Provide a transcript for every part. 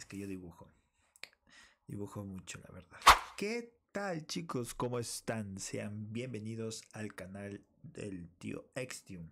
Es que yo dibujo. Dibujo mucho, la verdad. ¿Qué tal, chicos? ¿Cómo están? Sean bienvenidos al canal del tío Extium.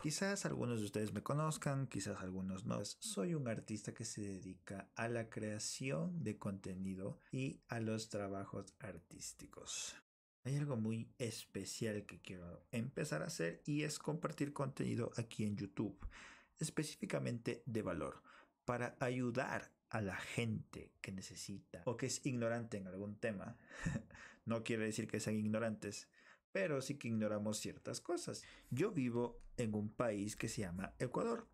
Quizás algunos de ustedes me conozcan, quizás algunos no. Soy un artista que se dedica a la creación de contenido y a los trabajos artísticos. Hay algo muy especial que quiero empezar a hacer y es compartir contenido aquí en YouTube, específicamente de valor, para ayudar a la gente que necesita o que es ignorante en algún tema. no quiere decir que sean ignorantes, pero sí que ignoramos ciertas cosas. Yo vivo en un país que se llama Ecuador.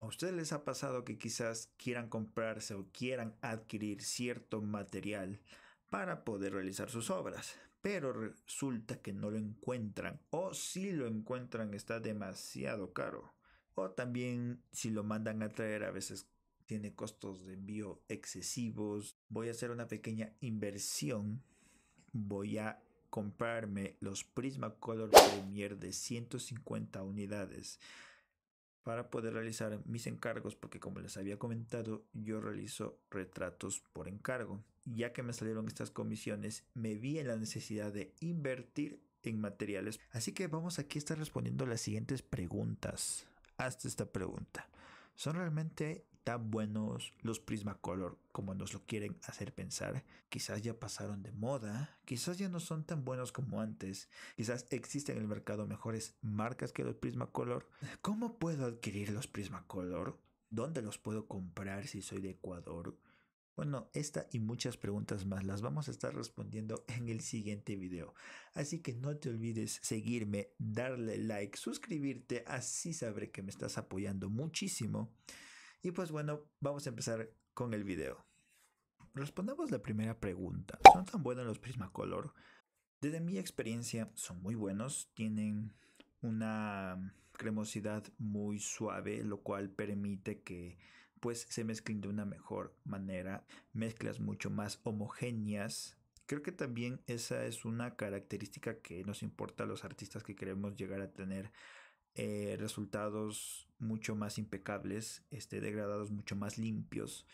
¿A ustedes les ha pasado que quizás quieran comprarse o quieran adquirir cierto material para poder realizar sus obras, pero resulta que no lo encuentran o si lo encuentran está demasiado caro? O también si lo mandan a traer a veces tiene costos de envío excesivos, voy a hacer una pequeña inversión, voy a comprarme los Prisma Color Premier de 150 unidades para poder realizar mis encargos porque como les había comentado yo realizo retratos por encargo ya que me salieron estas comisiones me vi en la necesidad de invertir en materiales así que vamos aquí a estar respondiendo las siguientes preguntas hasta esta pregunta ¿Son realmente buenos los Prismacolor como nos lo quieren hacer pensar. Quizás ya pasaron de moda, quizás ya no son tan buenos como antes, quizás existen en el mercado mejores marcas que los Prismacolor. ¿Cómo puedo adquirir los Prismacolor? ¿Dónde los puedo comprar si soy de Ecuador? Bueno, esta y muchas preguntas más las vamos a estar respondiendo en el siguiente video. Así que no te olvides seguirme, darle like, suscribirte, así sabré que me estás apoyando muchísimo. Y pues bueno, vamos a empezar con el video. Respondamos la primera pregunta. ¿Son tan buenos los Prismacolor? Desde mi experiencia son muy buenos, tienen una cremosidad muy suave, lo cual permite que pues se mezclen de una mejor manera, mezclas mucho más homogéneas. Creo que también esa es una característica que nos importa a los artistas que queremos llegar a tener eh, resultados mucho más impecables, este, degradados mucho más limpios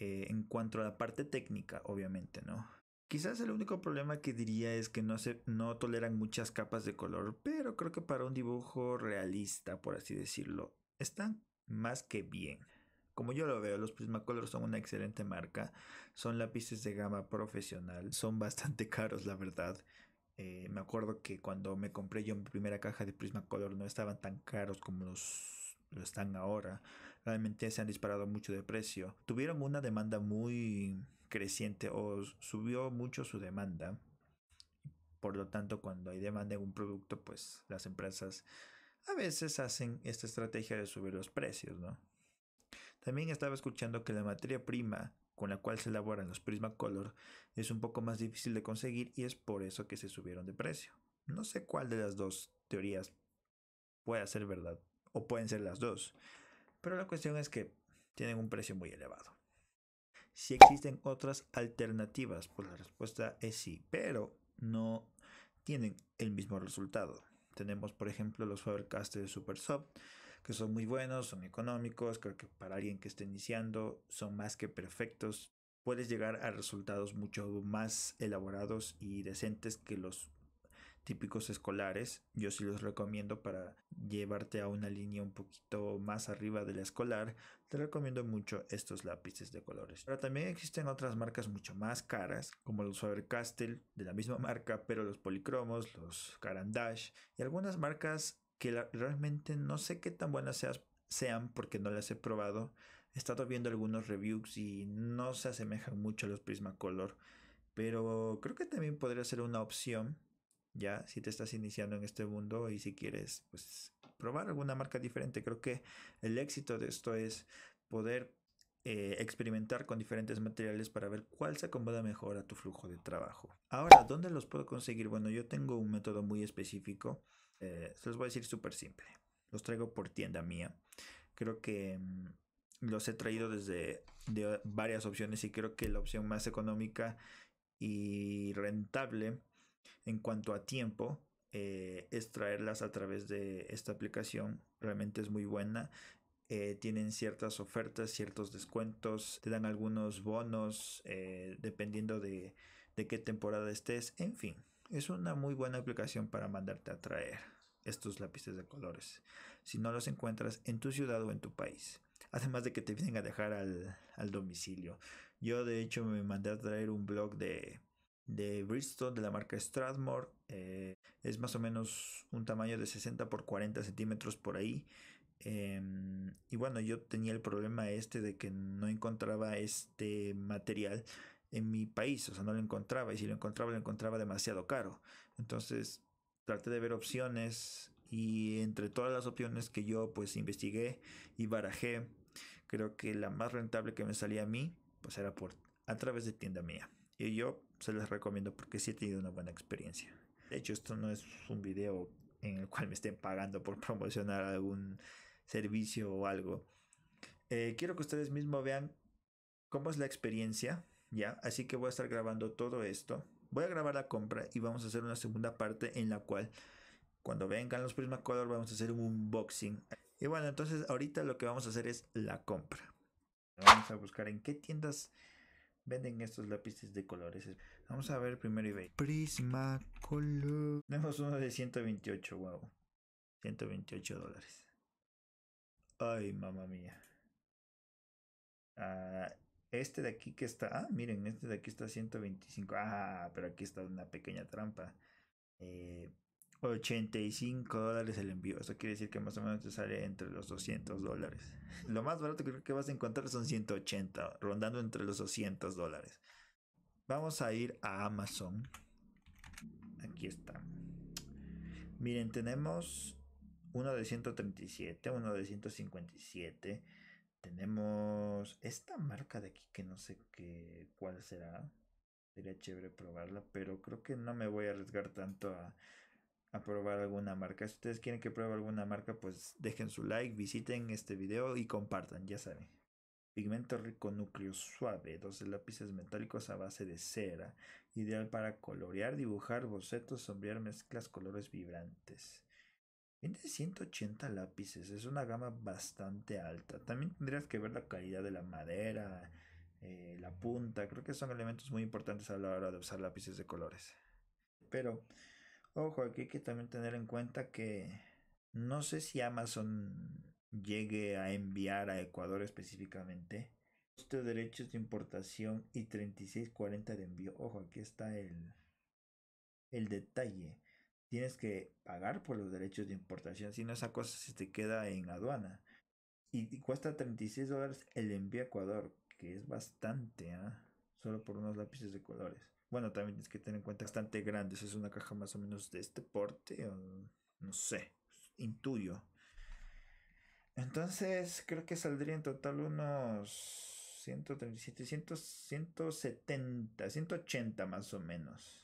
eh, en cuanto a la parte técnica, obviamente, ¿no? Quizás el único problema que diría es que no, se, no toleran muchas capas de color, pero creo que para un dibujo realista, por así decirlo, están más que bien. Como yo lo veo, los Prismacolor son una excelente marca, son lápices de gama profesional, son bastante caros la verdad, eh, me acuerdo que cuando me compré yo mi primera caja de Prismacolor no estaban tan caros como los lo están ahora. Realmente se han disparado mucho de precio. Tuvieron una demanda muy creciente o subió mucho su demanda. Por lo tanto, cuando hay demanda en un producto, pues las empresas a veces hacen esta estrategia de subir los precios, También estaba escuchando que la materia prima con la cual se elaboran los Prismacolor es un poco más difícil de conseguir y es por eso que se subieron de precio. No sé cuál de las dos teorías puede ser verdad o pueden ser las dos, pero la cuestión es que tienen un precio muy elevado. Si existen otras alternativas, pues la respuesta es sí, pero no tienen el mismo resultado. Tenemos por ejemplo los faber de Super Soft que son muy buenos, son económicos, creo que para alguien que esté iniciando son más que perfectos. Puedes llegar a resultados mucho más elaborados y decentes que los típicos escolares. Yo sí los recomiendo para llevarte a una línea un poquito más arriba de la escolar. Te recomiendo mucho estos lápices de colores. Pero también existen otras marcas mucho más caras, como los Faber-Castell de la misma marca, pero los policromos, los Caran y algunas marcas que realmente no sé qué tan buenas sean porque no las he probado. He estado viendo algunos reviews y no se asemejan mucho a los Prismacolor. Pero creo que también podría ser una opción, ya, si te estás iniciando en este mundo y si quieres, pues, probar alguna marca diferente. Creo que el éxito de esto es poder eh, experimentar con diferentes materiales para ver cuál se acomoda mejor a tu flujo de trabajo. Ahora, ¿dónde los puedo conseguir? Bueno, yo tengo un método muy específico eh, se los voy a decir súper simple. Los traigo por tienda mía. Creo que mm, los he traído desde varias opciones y creo que la opción más económica y rentable en cuanto a tiempo eh, es traerlas a través de esta aplicación. Realmente es muy buena. Eh, tienen ciertas ofertas, ciertos descuentos, te dan algunos bonos eh, dependiendo de qué temporada estés, en fin. Es una muy buena aplicación para mandarte a traer estos lápices de colores si no los encuentras en tu ciudad o en tu país. Además de que te vienen a dejar al, domicilio. Yo de hecho me mandé a traer un blog de, de Bristol de la marca Strathmore. Eh, es más o menos un tamaño de 60 por 40 centímetros por ahí. Em, y bueno, yo tenía el problema este de que no encontraba este material en mi país, o sea, no lo encontraba y si lo encontraba lo encontraba demasiado caro. Entonces traté de ver opciones y entre todas las opciones que yo pues investigué y barajé, creo que la más rentable que me salía a mí pues era por a través de tienda mía. Y yo se les recomiendo porque sí he tenido una buena experiencia. De hecho, esto no es un video en el cual me estén pagando por promocionar algún servicio o algo. Eh, quiero que ustedes mismos vean cómo es la experiencia ¿ya? Así que voy a estar grabando todo esto. Voy a grabar la compra y vamos a hacer una segunda parte en la cual cuando vengan los Prismacolor vamos a hacer un unboxing. Y bueno, entonces ahorita lo que vamos a hacer es la compra. Vamos a buscar en qué tiendas venden estos lápices de colores. Vamos a ver primero eBay. Prismacolor. Tenemos uno de 128, wow. 128 dólares. Ay, mamá mía. Este de aquí que está, ah, miren, este de aquí está 125. Ah, pero aquí está una pequeña trampa. 85 eh, dólares el envío. Eso quiere decir que más o menos te sale entre los 200 dólares. Lo más barato que creo que vas a encontrar son 180, rondando entre los 200 dólares. Vamos a ir a Amazon. Aquí está. Miren, tenemos uno de 137, uno de 157. Tenemos esta marca de aquí que no sé qué, cuál será. Sería chévere probarla, pero creo que no me voy a arriesgar tanto a, a probar alguna marca. Si ustedes quieren que pruebe alguna marca, pues dejen su like, visiten este video y compartan, ya saben. Pigmento rico núcleo suave, 12 lápices metálicos a base de cera, ideal para colorear, dibujar bocetos, sombrear mezclas, colores vibrantes. Tiene 180 lápices, es una gama bastante alta. También tendrías que ver la calidad de la madera, eh, la punta. Creo que son elementos muy importantes a la hora de usar lápices de colores. Pero, ojo, aquí hay que también tener en cuenta que no sé si Amazon llegue a enviar a Ecuador específicamente de este derechos de importación y 36.40 de envío. Ojo, aquí está el, el detalle tienes que pagar por los derechos de importación, si no esa cosa se te queda en aduana. Y, cuesta 36 dólares el envío a Ecuador, que es bastante, ah, solo por unos lápices de colores. Bueno, también tienes que tener en cuenta bastante grande, es una caja más o menos de este porte, no sé, intuyo. Entonces, creo que saldría en total unos 137, 170, 180 más o menos.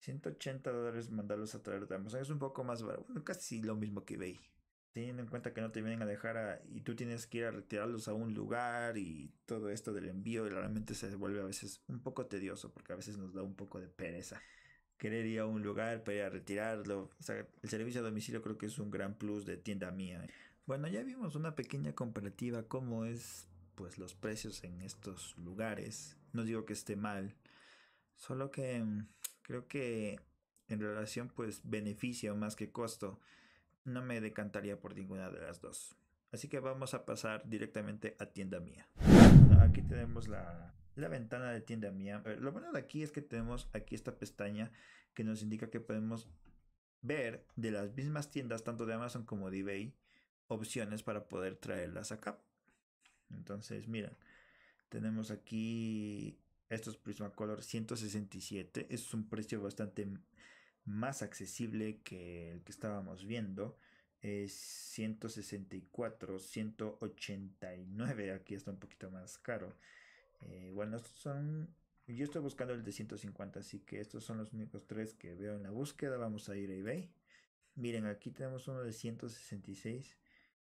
180 dólares mandarlos a traer de Amazon. Es un poco más barato. Bueno, casi lo mismo que eBay. Teniendo en cuenta que no te vienen a dejar y tú tienes que ir a retirarlos a un lugar y todo esto del envío realmente se devuelve a veces un poco tedioso porque a veces nos da un poco de pereza. Querer ir a un lugar para ir a retirarlo. O sea, el servicio a domicilio creo que es un gran plus de tienda mía. Bueno, ya vimos una pequeña comparativa cómo es pues los precios en estos lugares. No digo que esté mal, solo que mm, Creo que en relación pues beneficio más que costo, no me decantaría por ninguna de las dos. Así que vamos a pasar directamente a tienda mía. Aquí tenemos la, la ventana de tienda mía. Eh, lo bueno de aquí es que tenemos aquí esta pestaña que nos indica que podemos ver de las mismas tiendas, tanto de Amazon como de eBay, opciones para poder traerlas acá. Entonces, miren, tenemos aquí esto es Prismacolor 167. Es un precio bastante más accesible que el que estábamos viendo. Es 164, 189. Aquí está un poquito más caro. Eh, bueno, estos son. Yo estoy buscando el de 150, así que estos son los únicos tres que veo en la búsqueda. Vamos a ir a eBay. Miren, aquí tenemos uno de 166,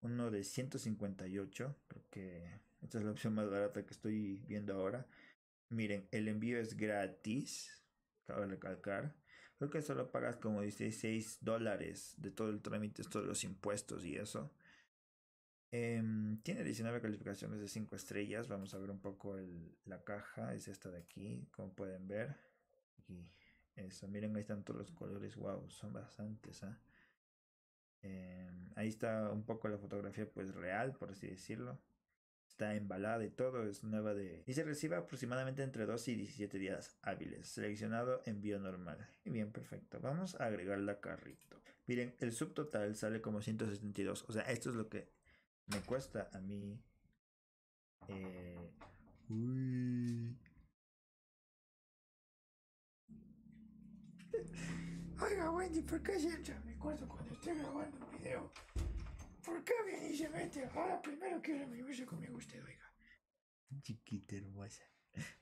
uno de 158, porque esta es la opción más barata que estoy viendo ahora. Miren, el envío es gratis. Cabe recalcar. Creo que solo pagas como 16 dólares de todo el trámite, todos los impuestos y eso. Em, tiene 19 calificaciones de 5 estrellas. Vamos a ver un poco la caja. Es esta de aquí, como pueden ver. Y eso, miren, ahí están todos los colores. Wow, son bastantes. ¿ah? Em, ahí está un poco la fotografía pues real, por así decirlo está embalada y todo, es nueva de... Y se recibe aproximadamente entre 2 y 17 días hábiles. Seleccionado envío normal. Y bien, perfecto. Vamos a agregarla a carrito. Miren, el subtotal sale como 172. O sea, esto es lo que me cuesta a mí. Eh... Uy. Oiga, Wendy, ¿por qué siempre me cuesta cuando estoy grabando un video? ¿Por qué viene y se mete? Ahora primero quiere vivirse conmigo usted, oiga. Chiquita hermosa.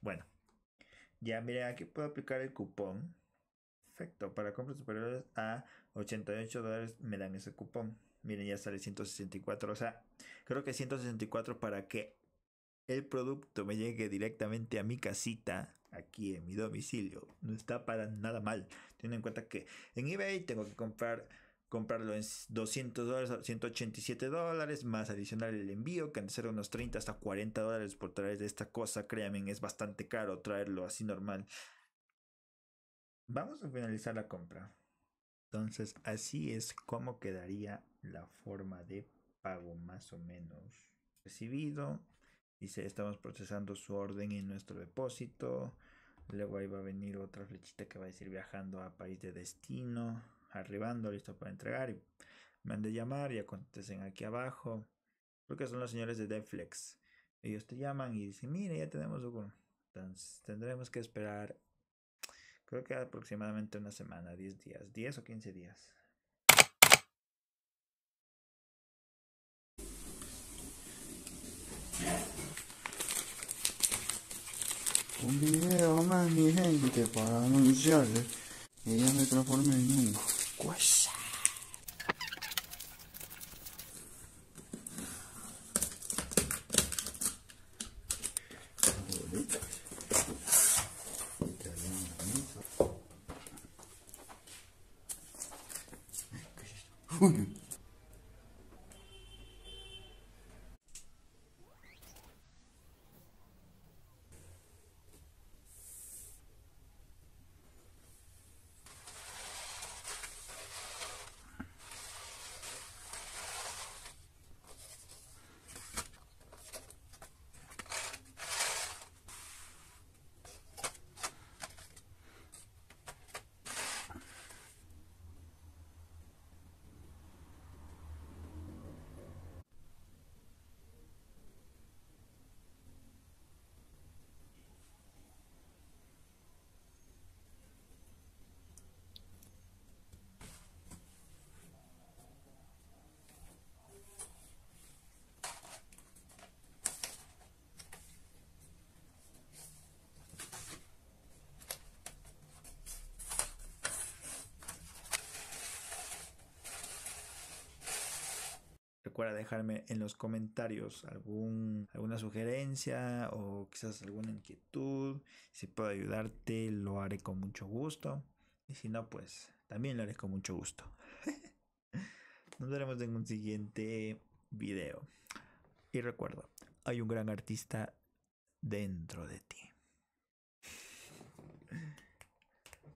Bueno, ya miren, aquí puedo aplicar el cupón. Perfecto, para compras superiores a 88 dólares me dan ese cupón. Miren, ya sale 164. O sea, creo que 164 para que el producto me llegue directamente a mi casita, aquí en mi domicilio. No está para nada mal. Tienen en cuenta que en eBay tengo que comprar comprarlo en 200 dólares, 187 dólares, más adicional el envío, que han de ser unos 30 hasta 40 dólares por de esta cosa, créanme, es bastante caro traerlo así normal. Vamos a finalizar la compra. Entonces, así es como quedaría la forma de pago más o menos. Recibido, dice, estamos procesando su orden en nuestro depósito. Luego ahí va a venir otra flechita que va a decir viajando a país de destino arribando, listo para entregar. Y me han de llamar y acontecen aquí abajo. Porque son los señores de Deflex Ellos te llaman y dicen, mire, ya tenemos uno. Entonces tendremos que esperar, creo que aproximadamente una semana, 10 días, 10 o 15 días. Un video más, mi gente, para anunciarles. Que ya me transformé en un... よっしゃうん Recuerda dejarme en los comentarios algún, alguna sugerencia o quizás alguna inquietud. Si puedo ayudarte, lo haré con mucho gusto. Y si no, pues también lo haré con mucho gusto. Nos veremos en un siguiente video. Y recuerdo hay un gran artista dentro de ti.